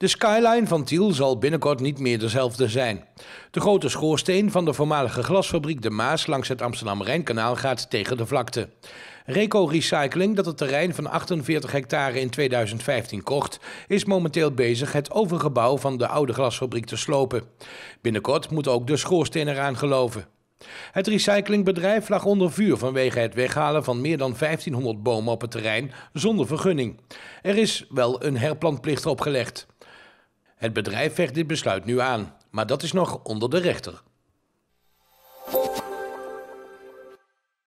De skyline van Tiel zal binnenkort niet meer dezelfde zijn. De grote schoorsteen van de voormalige glasfabriek De Maas langs het Amsterdam-Rijnkanaal gaat tegen de vlakte. Reco Recycling, dat het terrein van 48 hectare in 2015 kocht, is momenteel bezig het overgebouw van de oude glasfabriek te slopen. Binnenkort moet ook de schoorsteen eraan geloven. Het recyclingbedrijf lag onder vuur vanwege het weghalen van meer dan 1500 bomen op het terrein zonder vergunning. Er is wel een herplantplicht opgelegd. Het bedrijf vecht dit besluit nu aan, maar dat is nog onder de rechter.